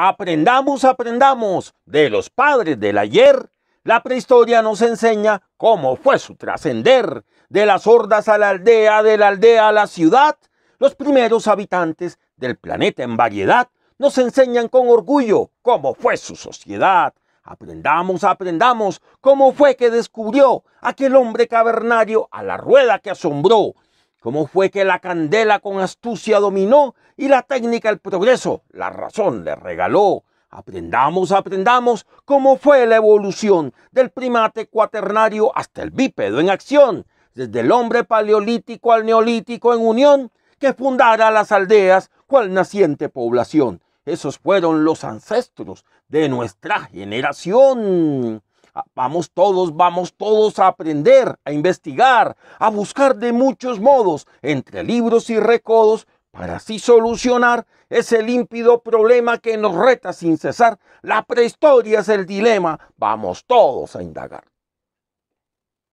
Aprendamos, aprendamos de los padres del ayer. La prehistoria nos enseña cómo fue su trascender de las hordas a la aldea, de la aldea a la ciudad. Los primeros habitantes del planeta en variedad nos enseñan con orgullo cómo fue su sociedad. Aprendamos, aprendamos cómo fue que descubrió aquel hombre cavernario a la rueda que asombró ¿Cómo fue que la candela con astucia dominó y la técnica el progreso, la razón le regaló? Aprendamos, aprendamos cómo fue la evolución del primate cuaternario hasta el bípedo en acción, desde el hombre paleolítico al neolítico en unión, que fundara las aldeas cual naciente población. Esos fueron los ancestros de nuestra generación. Vamos todos, vamos todos a aprender, a investigar, a buscar de muchos modos, entre libros y recodos, para así solucionar ese límpido problema que nos reta sin cesar. La prehistoria es el dilema. Vamos todos a indagar.